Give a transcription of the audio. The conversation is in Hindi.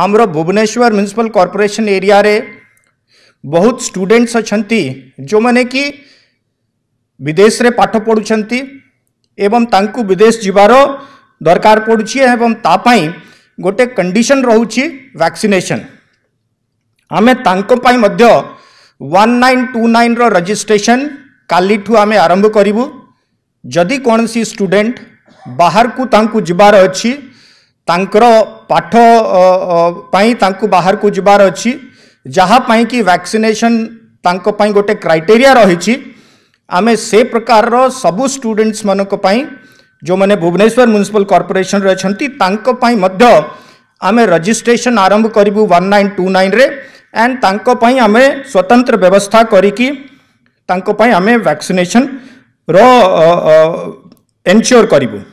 आमर भुवनेश्वर म्यूनिशिपाल कॉर्पोरेशन एरिया रे बहुत स्टूडेंट्स अच्छा जो मैंने कि विदेश रे पाठ पढ़ुं एवं तांकु विदेश जीवार दरकार पड़ी एवं तापाई गोटे कंडीशन रोचे वैक्सीनेशन आम तई one nine two nine registration काली आम आरंभ करूँ जदि कौन सी स्टूडेंट बाहर को जबार अच्छी पाठपाई बाहर को जबार अच्छी जहाँपाई कि वैक्सीनेसन गोटे क्राइटेरी रही आम से प्रकार सबू स्टूडेंट्स मानों जो मैंने भुवनेश्वर म्यूनिशिपाल कर्पोरेसन अच्छी आम रजिस्ट्रेशन आरंभ करूँ one nine two nine and आम स्वतंत्र व्यवस्था करें वैक्सीनेसन रो एनश्योर करूँ